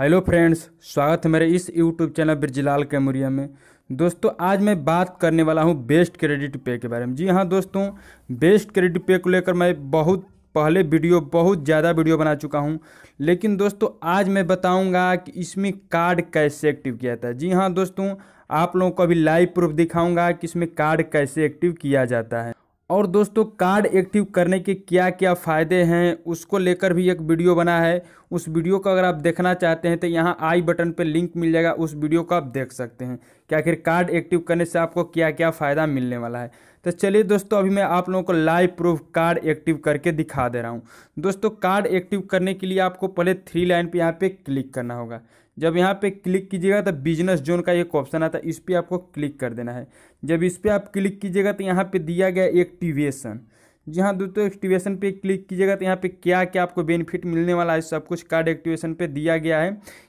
hello friends स्वागत है मेरे इस यूट्यूब चैनल ब्रजलाल कैमूरिया में दोस्तों आज मैं बात करने वाला हूं बेस्ट क्रेडिट पे के बारे में जी हां दोस्तों बेस्ट क्रेडिट पे को लेकर मैं बहुत पहले वीडियो बहुत ज़्यादा वीडियो बना चुका हूं लेकिन दोस्तों आज मैं बताऊंगा कि इसमें कार्ड कैसे एक्टिव किया जाता है जी हाँ दोस्तों आप लोगों को अभी लाइव प्रूफ दिखाऊँगा कि इसमें कार्ड कैसे एक्टिव किया जाता है और दोस्तों कार्ड एक्टिव करने के क्या क्या फ़ायदे हैं उसको लेकर भी एक वीडियो बना है उस वीडियो को अगर आप देखना चाहते हैं तो यहाँ आई बटन पर लिंक मिल जाएगा उस वीडियो को आप देख सकते हैं कि आखिर कार्ड एक्टिव करने से आपको क्या क्या फ़ायदा मिलने वाला है तो चलिए दोस्तों अभी मैं आप लोगों को लाइव प्रूफ कार्ड एक्टिव करके दिखा दे रहा हूँ दोस्तों कार्ड एक्टिव करने के लिए आपको पहले थ्री लाइन पर यहाँ पे क्लिक करना होगा जब यहाँ पे क्लिक कीजिएगा तो बिजनेस जोन का एक ऑप्शन आता है इस पर आपको क्लिक कर देना है जब इस पर आप क्लिक कीजिएगा तो यहाँ पर दिया गया एक्टिवेशन जी हाँ दोस्तों एक्टिवेशन पे क्लिक कीजिएगा तो यहाँ पे क्या क्या आपको बेनिफिट मिलने वाला है सब कुछ कार्ड एक्टिवेशन पे दिया गया है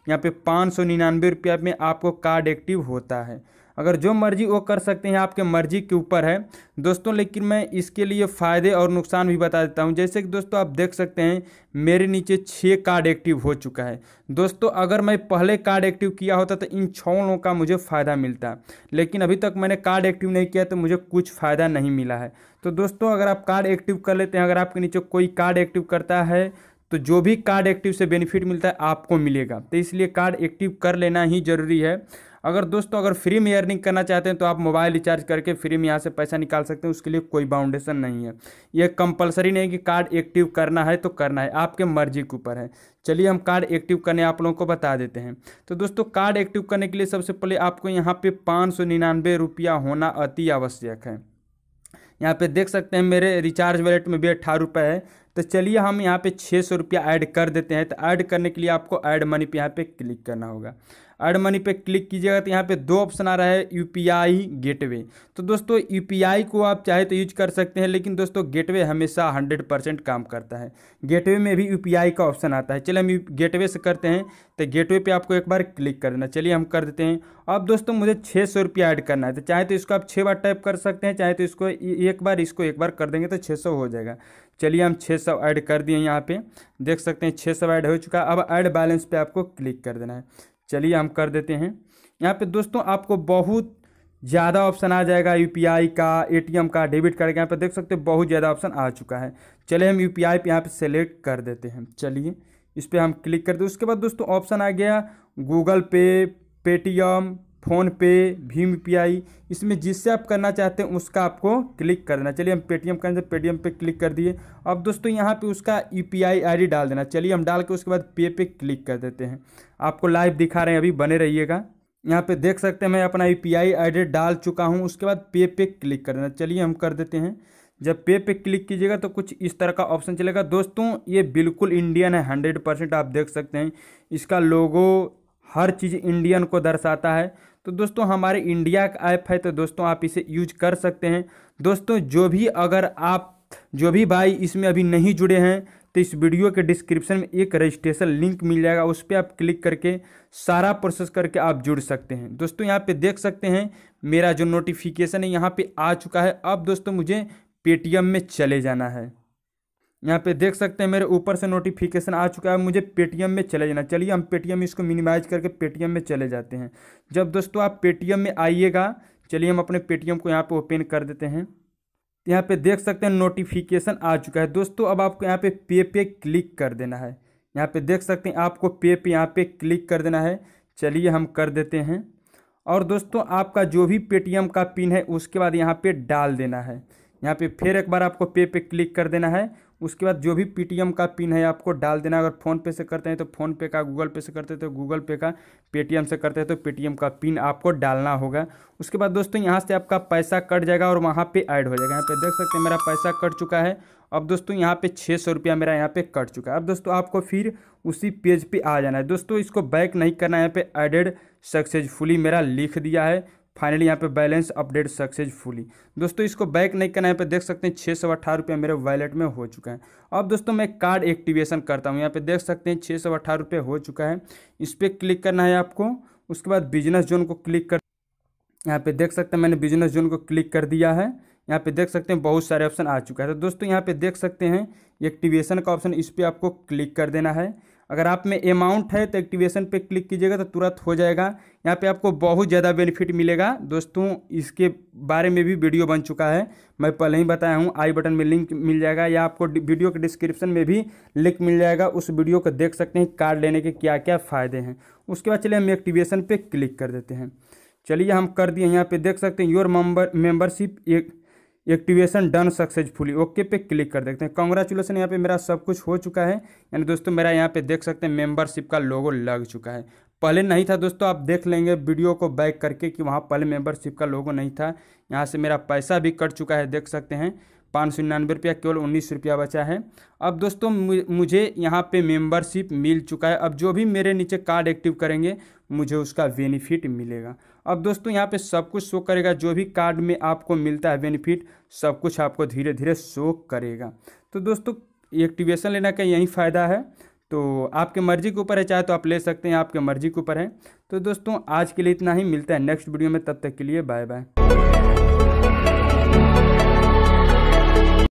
यहाँ पे पाँच सौ निन्यानवे रुपया में आपको कार्ड एक्टिव होता है अगर जो मर्जी वो कर सकते हैं आपके मर्जी के ऊपर है दोस्तों लेकिन मैं इसके लिए फ़ायदे और नुकसान भी बता देता हूँ जैसे कि दोस्तों आप देख सकते हैं मेरे नीचे छः कार्ड एक्टिव हो चुका है दोस्तों अगर मैं पहले कार्ड एक्टिव किया होता तो इन लोगों का मुझे फ़ायदा मिलता लेकिन अभी तक मैंने कार्ड एक्टिव नहीं किया तो मुझे कुछ फ़ायदा नहीं मिला है तो दोस्तों अगर आप कार्ड एक्टिव कर लेते हैं अगर आपके नीचे कोई कार्ड एक्टिव करता है तो जो भी कार्ड एक्टिव से बेनिफिट मिलता है आपको मिलेगा तो इसलिए कार्ड एक्टिव कर लेना ही जरूरी है अगर दोस्तों तो अगर फ्री में अर्निंग करना चाहते हैं तो आप मोबाइल रिचार्ज करके फ्री में यहाँ से पैसा निकाल सकते हैं उसके लिए कोई बाउंडेशन नहीं है ये कंपलसरी नहीं कि कार्ड एक्टिव करना है तो करना है आपके मर्जी के ऊपर है चलिए हम कार्ड एक्टिव करने आप लोगों को बता देते हैं तो दोस्तों कार्ड एक्टिव करने के लिए सबसे पहले आपको यहाँ पे पाँच सौ रुपया होना अति आवश्यक है यहाँ पे देख सकते हैं मेरे रिचार्ज वॉलेट में भी अट्ठारह रुपये है तो चलिए हम यहाँ पे छः सौ रुपया ऐड कर देते हैं तो ऐड करने के लिए आपको ऐड मनी पे यहाँ पे क्लिक करना होगा एड मनी पे क्लिक कीजिएगा तो यहाँ पे दो ऑप्शन आ रहा है यू गेटवे तो दोस्तों यू को आप चाहे तो यूज कर सकते हैं लेकिन दोस्तों गेटवे हमेशा हंड्रेड परसेंट काम करता है गेटवे में भी यू का ऑप्शन आता है चलिए हम गेटवे से करते हैं तो गेटवे पे आपको एक बार क्लिक कर देना चलिए हम कर देते हैं अब दोस्तों मुझे छः सौ रुपया ऐड करना है तो चाहे तो इसको आप छः बार टाइप कर सकते हैं चाहे तो इसको एक बार इसको एक बार कर देंगे तो छः सौ हो जाएगा चलिए हम छः सौ ऐड कर दिए यहाँ पे देख सकते हैं छः सौ ऐड हो चुका अब ऐड बैलेंस पे आपको क्लिक कर देना है चलिए हम कर देते हैं यहाँ पे दोस्तों आपको बहुत ज़्यादा ऑप्शन आ जाएगा यूपीआई का एटीएम का डेबिट कार्ड का यहाँ पर देख सकते हैं बहुत ज़्यादा ऑप्शन आ चुका है चलिए हम यूपीआई पे यहाँ पे सेलेक्ट कर देते हैं चलिए इस पर हम क्लिक कर दे उसके बाद दोस्तों ऑप्शन आ गया गूगल पे पेटीएम फ़ोनपे भीम यू इसमें जिससे आप करना चाहते हैं उसका आपको क्लिक करना चलिए हम पेटीएम करें तो पेटीएम पे क्लिक कर दिए अब दोस्तों यहाँ पे उसका यू पी आई डाल देना चलिए हम डाल के उसके बाद पे पे क्लिक कर देते हैं आपको लाइव दिखा रहे हैं अभी बने रहिएगा यहाँ पे देख सकते हैं मैं अपना यू पी आई डाल चुका हूँ उसके बाद पे पे क्लिक कर देना चलिए हम कर देते हैं जब पे पे क्लिक कीजिएगा तो कुछ इस तरह का ऑप्शन चलेगा दोस्तों ये बिल्कुल इंडियन है हंड्रेड परसेंट आप देख सकते हैं इसका लोगो हर चीज़ इंडियन को दर्शाता है तो दोस्तों हमारे इंडिया का ऐप है तो दोस्तों आप इसे यूज कर सकते हैं दोस्तों जो भी अगर आप जो भी भाई इसमें अभी नहीं जुड़े हैं तो इस वीडियो के डिस्क्रिप्शन में एक रजिस्ट्रेशन लिंक मिल जाएगा उस पर आप क्लिक करके सारा प्रोसेस करके आप जुड़ सकते हैं दोस्तों यहाँ पे देख सकते हैं मेरा जो नोटिफिकेशन है यहाँ पे आ चुका है अब दोस्तों मुझे पेटीएम में चले जाना है यहाँ पे देख सकते हैं मेरे ऊपर से नोटिफिकेशन आ चुका है मुझे पेटीएम में चले जाना चलिए हम पेटीएम इसको मिनिमाइज करके पेटीएम में चले जाते हैं जब दोस्तों आप पेटीएम में आइएगा चलिए हम अपने पेटीएम को यहाँ पे ओपन कर देते हैं यहाँ पे देख सकते हैं नोटिफिकेशन आ चुका है दोस्तों अब आपको यहाँ पे पे पे क्लिक कर देना है यहाँ पे देख सकते हैं आपको पे पे यहाँ पे क्लिक कर देना है चलिए हम कर देते हैं और दोस्तों आपका जो भी पेटीएम का पिन है उसके बाद यहाँ पे डाल देना है यहाँ पे फिर एक बार आपको पे पे क्लिक कर देना है उसके बाद जो भी पेटीएम का पिन है आपको डाल देना अगर फ़ोनपे से करते हैं तो फ़ोनपे का गूगल पे से करते हैं तो गूगल पे का पेटीएम से करते हैं तो पेटीएम का पिन आपको डालना होगा उसके बाद दोस्तों यहाँ से आपका पैसा कट जाएगा और वहाँ पर ऐड हो जाएगा यहाँ पर देख सकते हैं मेरा पैसा कट चुका है अब दोस्तों यहाँ पे छः सौ रुपया मेरा यहाँ पे कट चुका है अब दोस्तों आपको फिर उसी पेज पे आ जाना है दोस्तों इसको बैक नहीं करना है यहाँ पे एडेड सक्सेसफुली मेरा लिख दिया है फाइनली यहाँ पे बैलेंस अपडेट सक्सेसफुली दोस्तों इसको बैक नहीं करना यहाँ पे देख सकते हैं छः सौ अट्ठारह रुपये मेरे वैलेट में हो चुका है अब दोस्तों मैं कार्ड एक्टिवेशन करता हूँ यहाँ पे देख सकते हैं छः सौ अट्ठारह रुपये हो चुका है इस पर क्लिक करना है आपको उसके बाद बिजनेस जोन को क्लिक कर यहाँ पे देख सकते हैं मैंने बिजनेस जोन को क्लिक कर दिया है यहाँ पे देख सकते हैं बहुत सारे ऑप्शन आ चुका है तो दोस्तों यहाँ पे देख सकते हैं एक्टिवेशन का ऑप्शन इस पर आपको क्लिक कर देना है अगर आप में अमाउंट है तो एक्टिवेशन पे क्लिक कीजिएगा तो तुरंत हो जाएगा यहाँ पे आपको बहुत ज़्यादा बेनिफिट मिलेगा दोस्तों इसके बारे में भी वीडियो बन चुका है मैं पहले ही बताया हूँ आई बटन में लिंक मिल जाएगा या आपको वीडियो के डिस्क्रिप्शन में भी लिंक मिल जाएगा उस वीडियो को देख सकते हैं कार्ड लेने के क्या क्या फ़ायदे हैं उसके बाद चलिए हम एक्टिवेशन पर क्लिक कर देते हैं चलिए हम कर दिए यहाँ पर देख सकते हैं योर मेम्बरशिप एक एक्टिवेशन डन सक्सेसफुली ओके पे क्लिक कर देखते हैं कॉन्ग्रेचुलेसन यहाँ पे मेरा सब कुछ हो चुका है यानी दोस्तों मेरा यहाँ पे देख सकते हैं मेंबरशिप का लोगो लग चुका है पहले नहीं था दोस्तों आप देख लेंगे वीडियो को बैक करके कि वहाँ पहले मेंबरशिप का लोगो नहीं था यहाँ से मेरा पैसा भी कट चुका है देख सकते हैं पाँच सौ निन्यानवे रुपया केवल उन्नीस रुपया बचा है अब दोस्तों मुझे यहाँ पे मेंबरशिप मिल चुका है अब जो भी मेरे नीचे कार्ड एक्टिव करेंगे मुझे उसका बेनिफिट मिलेगा अब दोस्तों यहाँ पे सब कुछ शो करेगा जो भी कार्ड में आपको मिलता है बेनिफिट सब कुछ आपको धीरे धीरे शो करेगा तो दोस्तों एक्टिवेशन लेना का यही फ़ायदा है तो आपके मर्जी के ऊपर है चाहे तो आप ले सकते हैं आपके मर्जी के ऊपर है तो दोस्तों आज के लिए इतना ही मिलता है नेक्स्ट वीडियो में तब तक के लिए बाय बाय